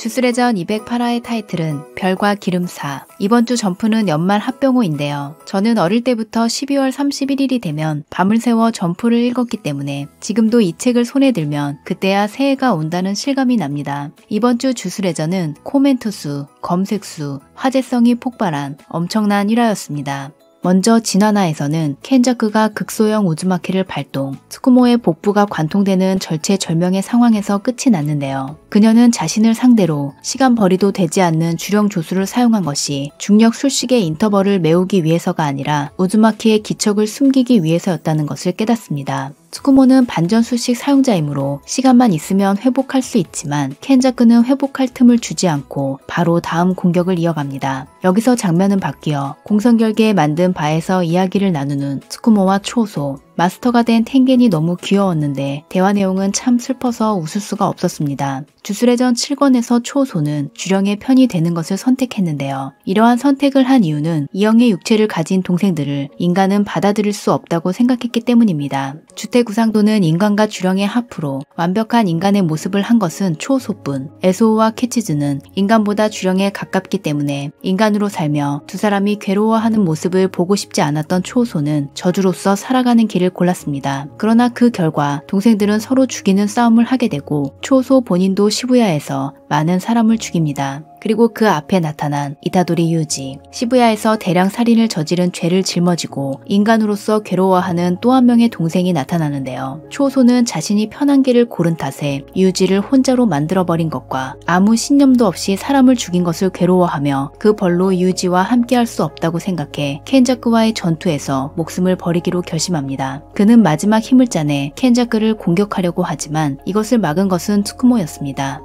주스레전 208화의 타이틀은 별과 기름사. 이번 주 점프는 연말 합병호인데요. 저는 어릴 때부터 12월 31일이 되면 밤을 새워 점프를 읽었기 때문에 지금도 이 책을 손에 들면 그때야 새해가 온다는 실감이 납니다. 이번 주 주스레전은 코멘트 수, 검색 수, 화제성이 폭발한 엄청난 일화였습니다. 먼저 진화나에서는 켄자크가 극소형 우즈마키를 발동, 스쿠모의 복부가 관통되는 절체절명의 상황에서 끝이 났는데요. 그녀는 자신을 상대로 시간 벌이도 되지 않는 주령 조수를 사용한 것이 중력 술식의 인터벌을 메우기 위해서가 아니라 우즈마키의 기척을 숨기기 위해서였다는 것을 깨닫습니다. 스쿠모는 반전수식 사용자이므로 시간만 있으면 회복할 수 있지만 켄자크는 회복할 틈을 주지 않고 바로 다음 공격을 이어갑니다. 여기서 장면은 바뀌어 공성결계에 만든 바에서 이야기를 나누는 스쿠모와 초소, 마스터가 된텐겐이 너무 귀여웠는데 대화 내용은 참 슬퍼서 웃을 수가 없었습니다. 주술회전 7권에서 초소는 주령의 편이 되는 것을 선택했는데요. 이러한 선택을 한 이유는 이영의 육체를 가진 동생들을 인간은 받아들일 수 없다고 생각했기 때문입니다. 주택구상도는 인간과 주령의 합으로 완벽한 인간의 모습을 한 것은 초소뿐 에소와 호 캐치즈는 인간보다 주령에 가깝기 때문에 인간으로 살며 두 사람이 괴로워하는 모습을 보고 싶지 않았던 초소는 저주로서 살아가는 길을 길을 골랐습니다. 그러나 그 결과 동생들은 서로 죽이는 싸움을 하게 되고 초소 본인도 시부야에서 많은 사람을 죽입니다. 그리고 그 앞에 나타난 이타도리 유지, 시부야에서 대량 살인을 저지른 죄를 짊어지고 인간으로서 괴로워하는 또 한 명의 동생이 나타나는데요. 초소는 자신이 편한 길을 고른 탓에 유지를 혼자로 만들어버린 것과 아무 신념도 없이 사람을 죽인 것을 괴로워하며 그 벌로 유지와 함께할 수 없다고 생각해 켄자크와의 전투에서 목숨을 버리기로 결심합니다. 그는 마지막 힘을 짜내 켄자크를 공격하려고 하지만 이것을 막은 것은 투쿠모였습니다.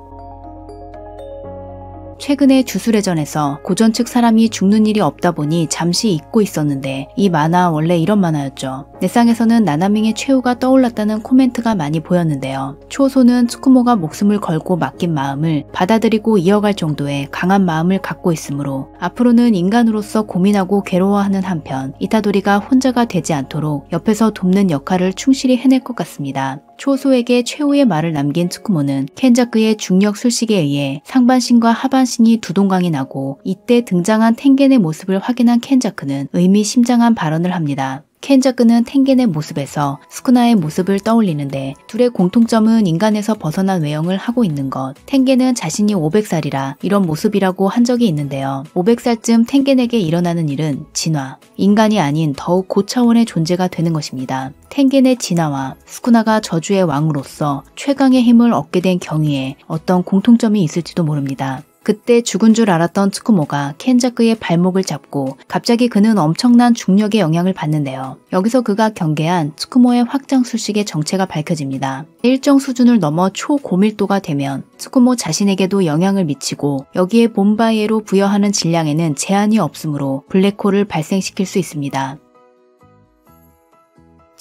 최근에 주술회전에서 고전 측 사람이 죽는 일이 없다 보니 잠시 잊고 있었는데 이 만화 원래 이런 만화였죠. 넷상에서는 나나밍의 최후가 떠올랐다는 코멘트가 많이 보였는데요. 초소는 스쿠모가 목숨을 걸고 맡긴 마음을 받아들이고 이어갈 정도의 강한 마음을 갖고 있으므로 앞으로는 인간으로서 고민하고 괴로워하는 한편 이타도리가 혼자가 되지 않도록 옆에서 돕는 역할을 충실히 해낼 것 같습니다. 초소에게 최후의 말을 남긴 츠쿠모는 켄자크의 중력 술식에 의해 상반신과 하반신이 두동강이 나고 이때 등장한 텐겐의 모습을 확인한 켄자크는 의미심장한 발언을 합니다. 켄자크는 텐겐의 모습에서 스쿠나의 모습을 떠올리는데 둘의 공통점은 인간에서 벗어난 외형을 하고 있는 것. 텐겐은 자신이 500살이라 이런 모습이라고 한 적이 있는데요. 500살쯤 텐겐에게 일어나는 일은 진화, 인간이 아닌 더욱 고차원의 존재가 되는 것입니다. 텐겐의 진화와 스쿠나가 저주의 왕으로서 최강의 힘을 얻게 된 경위에 어떤 공통점이 있을지도 모릅니다. 그때 죽은 줄 알았던 츠쿠모가 켄자크의 발목을 잡고 갑자기 그는 엄청난 중력의 영향을 받는데요. 여기서 그가 경계한 츠쿠모의 확장수식의 정체가 밝혀집니다. 일정 수준을 넘어 초고밀도가 되면 츠쿠모 자신에게도 영향을 미치고 여기에 본바이에로 부여하는 질량에는 제한이 없으므로 블랙홀을 발생시킬 수 있습니다.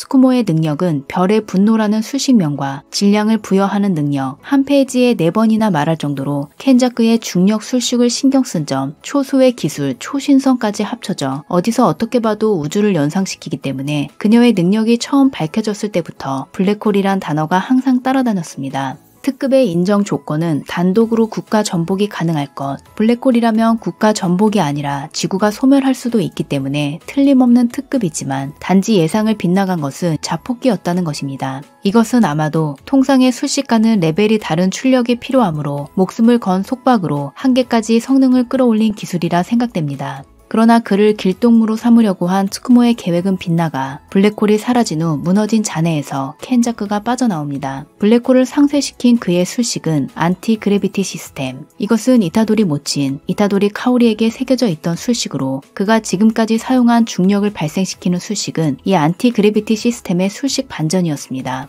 스쿠모의 능력은 별의 분노라는 수식명과 질량을 부여하는 능력, 한 페이지에 4번이나 말할 정도로 켄자크의 중력 술식을 신경 쓴 점, 초소의 기술, 초신성까지 합쳐져 어디서 어떻게 봐도 우주를 연상시키기 때문에 그녀의 능력이 처음 밝혀졌을 때부터 블랙홀이란 단어가 항상 따라다녔습니다. 특급의 인정 조건은 단독으로 국가 전복이 가능할 것, 블랙홀이라면 국가 전복이 아니라 지구가 소멸할 수도 있기 때문에 틀림없는 특급이지만 단지 예상을 빗나간 것은 자폭기였다는 것입니다. 이것은 아마도 통상의 수식과는 레벨이 다른 출력이 필요하므로 목숨을 건 속박으로 한계까지 성능을 끌어올린 기술이라 생각됩니다. 그러나 그를 길동무로 삼으려고 한 츠쿠모의 계획은 빗나가 블랙홀이 사라진 후 무너진 잔해에서 켄자크가 빠져나옵니다. 블랙홀을 상쇄시킨 그의 술식은 안티 그래비티 시스템. 이것은 이타돌이 모친 이타돌이 카오리에게 새겨져 있던 술식으로 그가 지금까지 사용한 중력을 발생시키는 술식은 이 안티 그래비티 시스템의 술식 반전이었습니다.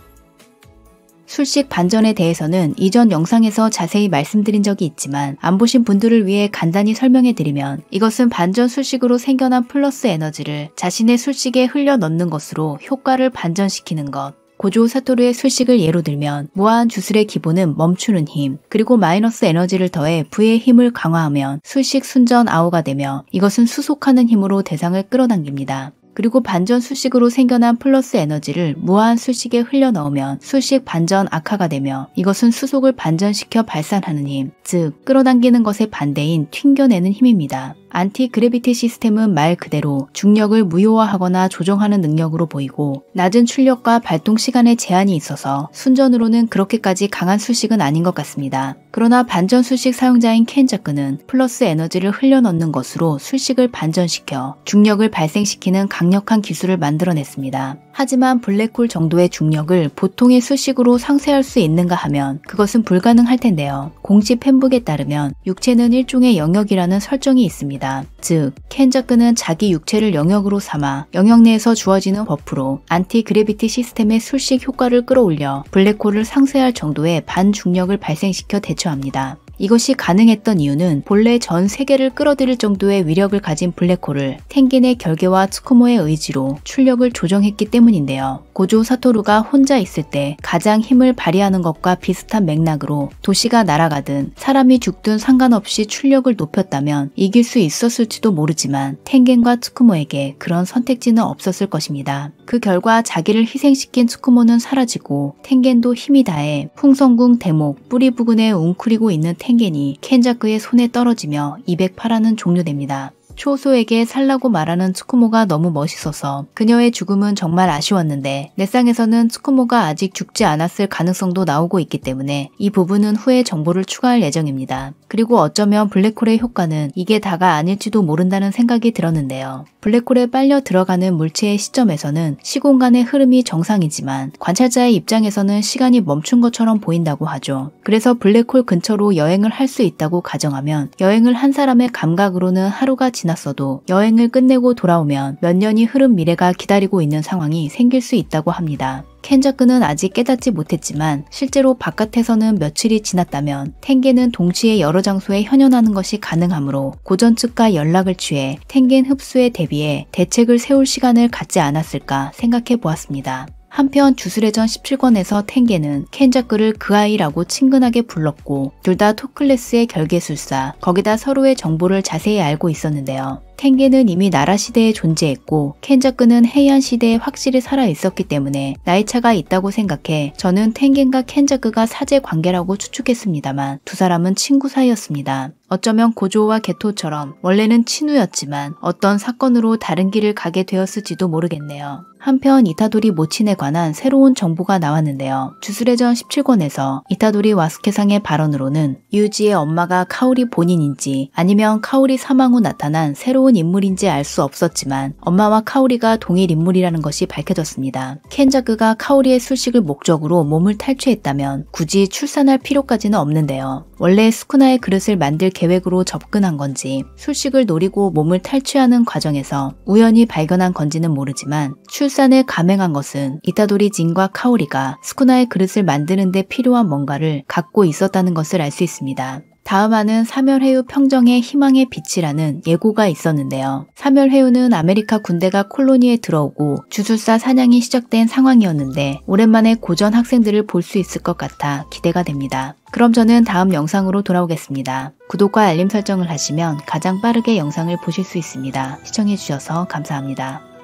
술식 반전에 대해서는 이전 영상에서 자세히 말씀드린 적이 있지만 안 보신 분들을 위해 간단히 설명해드리면 이것은 반전 술식으로 생겨난 플러스 에너지를 자신의 술식에 흘려 넣는 것으로 효과를 반전시키는 것. 고조 사토루의 술식을 예로 들면 무한 주술의 기본은 멈추는 힘 그리고 마이너스 에너지를 더해 부의 힘을 강화하면 술식 순전 아오가 되며 이것은 수속하는 힘으로 대상을 끌어당깁니다. 그리고 반전 수식으로 생겨난 플러스 에너지를 무한 수식에 흘려넣으면 수식 반전 악화가 되며 이것은 수속을 반전시켜 발산하는 힘, 즉 끌어당기는 것의 반대인 튕겨내는 힘입니다. 안티 그래비티 시스템은 말 그대로 중력을 무효화하거나 조정하는 능력으로 보이고 낮은 출력과 발동 시간에 제한이 있어서 순전으로는 그렇게까지 강한 수식은 아닌 것 같습니다. 그러나 반전 수식 사용자인 켄자크는 플러스 에너지를 흘려넣는 것으로 수식을 반전시켜 중력을 발생시키는 강력한 기술을 만들어냈습니다. 하지만 블랙홀 정도의 중력을 보통의 수식으로 상쇄할 수 있는가 하면 그것은 불가능할 텐데요. 공식 팬북에 따르면 육체는 일종의 영역이라는 설정이 있습니다. 즉, 켄자크는 자기 육체를 영역으로 삼아 영역 내에서 주어지는 버프로 안티 그래비티 시스템의 수식 효과를 끌어올려 블랙홀을 상쇄할 정도의 반중력을 발생시켜 대처합니다. 이것이 가능했던 이유는 본래 전 세계를 끌어들일 정도의 위력을 가진 블랙홀을 탱겐의 결계와 스쿠모의 의지로 출력을 조정했기 때문인데요. 고조 사토루가 혼자 있을 때 가장 힘을 발휘하는 것과 비슷한 맥락으로 도시가 날아가든 사람이 죽든 상관없이 출력을 높였다면 이길 수 있었을지도 모르지만 탱겐과 투쿠모에게 그런 선택지는 없었을 것입니다. 그 결과 자기를 희생시킨 투쿠모는 사라지고 탱겐도 힘이 다해 풍성궁 대목 뿌리 부근에 웅크리고 있는 탱겐이 켄자크의 손에 떨어지며 208화는 종료됩니다. 초소에게 살라고 말하는 츠쿠모가 너무 멋있어서 그녀의 죽음은 정말 아쉬웠는데 넷상에서는 츠쿠모가 아직 죽지 않았을 가능성도 나오고 있기 때문에 이 부분은 후에 정보를 추가할 예정입니다. 그리고 어쩌면 블랙홀의 효과는 이게 다가 아닐지도 모른다는 생각이 들었는데요. 블랙홀에 빨려 들어가는 물체의 시점에서는 시공간의 흐름이 정상이지만 관찰자의 입장에서는 시간이 멈춘 것처럼 보인다고 하죠. 그래서 블랙홀 근처로 여행을 할 수 있다고 가정하면 여행을 한 사람의 감각으로는 하루가 지나 지났어도 여행을 끝내고 돌아오면 몇 년이 흐른 미래가 기다리고 있는 상황이 생길 수 있다고 합니다. 켄자크는 아직 깨닫지 못했지만 실제로 바깥에서는 며칠이 지났다면 탱겐은 동시에 여러 장소에 현현하는 것이 가능하므로 고전 측과 연락을 취해 탱겐 흡수에 대비해 대책을 세울 시간을 갖지 않았을까 생각해 보았습니다. 한편 주술회전 17권에서 텐게는 켄자크를 그 아이라고 친근하게 불렀고 둘 다 토클레스의 결계술사 거기다 서로의 정보를 자세히 알고 있었는데요. 탱게는 이미 나라 시대에 존재했고 켄자크는 헤이안 시대에 확실히 살아 있었기 때문에 나이차가 있다고 생각해 저는 탱겐과 켄자크가 사제 관계라고 추측했습니다만 두 사람은 친구 사이였습니다. 어쩌면 고조와 개토처럼 원래는 친우였지만 어떤 사건으로 다른 길을 가게 되었을지도 모르겠네요. 한편 이타도리 모친에 관한 새로운 정보가 나왔는데요. 주술회전 17권에서 이타도리 와스케상의 발언으로는 유지의 엄마가 카오리 본인인지 아니면 카오리 사망 후 나타난 새로운 새로운 인물인지 알 수 없었지만 엄마와 카오리가 동일 인물이라는 것이 밝혀졌습니다. 켄자그가 카오리의 수식을 목적으로 몸을 탈취했다면 굳이 출산할 필요까지는 없는데요. 원래 스쿠나의 그릇을 만들 계획으로 접근한 건지 수식을 노리고 몸을 탈취하는 과정에서 우연히 발견한 건지는 모르지만 출산에 감행한 것은 이타도리 진과 카오리가 스쿠나의 그릇을 만드는데 필요한 뭔가를 갖고 있었다는 것을 알 수 있습니다. 다음화는 사멸해유 평정의 희망의 빛이라는 예고가 있었는데요. 사멸해유는 아메리카 군대가 콜로니에 들어오고 주술사 사냥이 시작된 상황이었는데 오랜만에 고전 학생들을 볼 수 있을 것 같아 기대가 됩니다. 그럼 저는 다음 영상으로 돌아오겠습니다. 구독과 알림 설정을 하시면 가장 빠르게 영상을 보실 수 있습니다. 시청해주셔서 감사합니다.